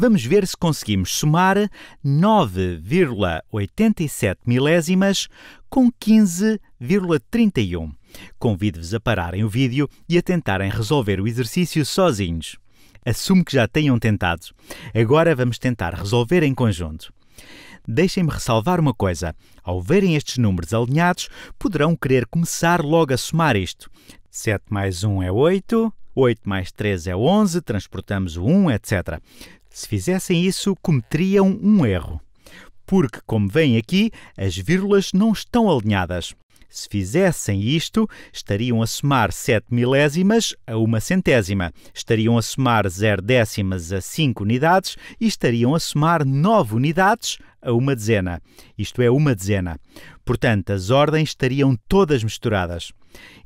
Vamos ver se conseguimos somar 9,87 milésimas com 15,31. Convido-vos a pararem o vídeo e a tentarem resolver o exercício sozinhos. Assumo que já tenham tentado. Agora vamos tentar resolver em conjunto. Deixem-me ressalvar uma coisa: ao verem estes números alinhados, poderão querer começar logo a somar isto. 7 mais 1 é 8, 8 mais 3 é 11, transportamos o 1, etc. Se fizessem isso, cometeriam um erro. Porque, como vem aqui, as vírgulas não estão alinhadas. Se fizessem isto, estariam a somar 7 milésimas a uma centésima, estariam a somar 0 décimas a 5 unidades e estariam a somar 9 unidades a uma dezena, isto é, uma dezena. Portanto, as ordens estariam todas misturadas.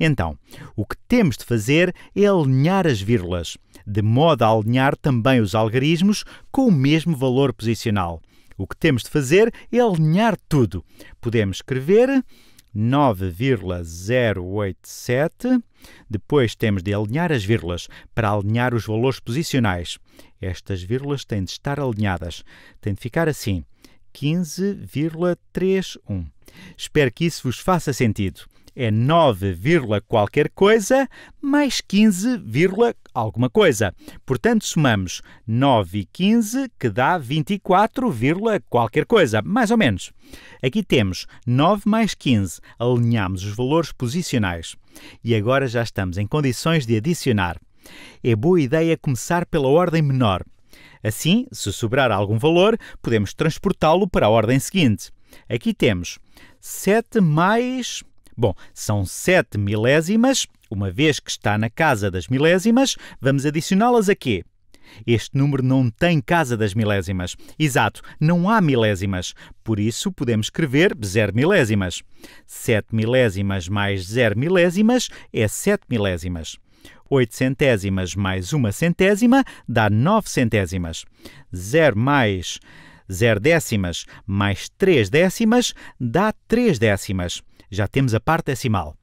Então, o que temos de fazer é alinhar as vírgulas de modo a alinhar também os algarismos com o mesmo valor posicional. O que temos de fazer é alinhar tudo. Podemos escrever 9,087. Depois temos de alinhar as vírgulas para alinhar os valores posicionais. Estas vírgulas têm de estar alinhadas. Tem de ficar assim: 15,31. Espero que isso vos faça sentido é 9, qualquer coisa mais 15, alguma coisa. Portanto, somamos 9 e 15, que dá 24, qualquer coisa, mais ou menos. Aqui temos 9 mais 15, alinhamos os valores posicionais. E agora já estamos em condições de adicionar. É boa ideia começar pela ordem menor. Assim, se sobrar algum valor, podemos transportá-lo para a ordem seguinte. Aqui temos 7 mais Bom, são 7 milésimas, uma vez que está na casa das milésimas, vamos adicioná-las a quê? Este número não tem casa das milésimas. Exato, não há milésimas. Por isso, podemos escrever 0 milésimas. 7 milésimas mais 0 milésimas é 7 milésimas. 8 centésimas mais 1 centésima dá 9 centésimas. 0 mais 0 décimas mais 3 décimas dá 3 décimas. Já temos a parte decimal.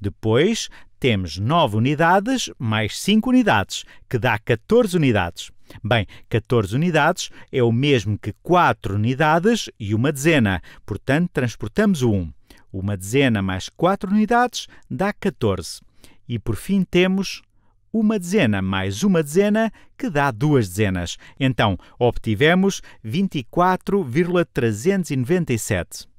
Depois temos 9 unidades mais 5 unidades, que dá 14 unidades. Bem, 14 unidades é o mesmo que 4 unidades e uma dezena, portanto, transportamos o 1. Uma dezena mais 4 unidades dá 14. E por fim temos uma dezena mais uma dezena, que dá duas dezenas. Então, obtivemos 24,397.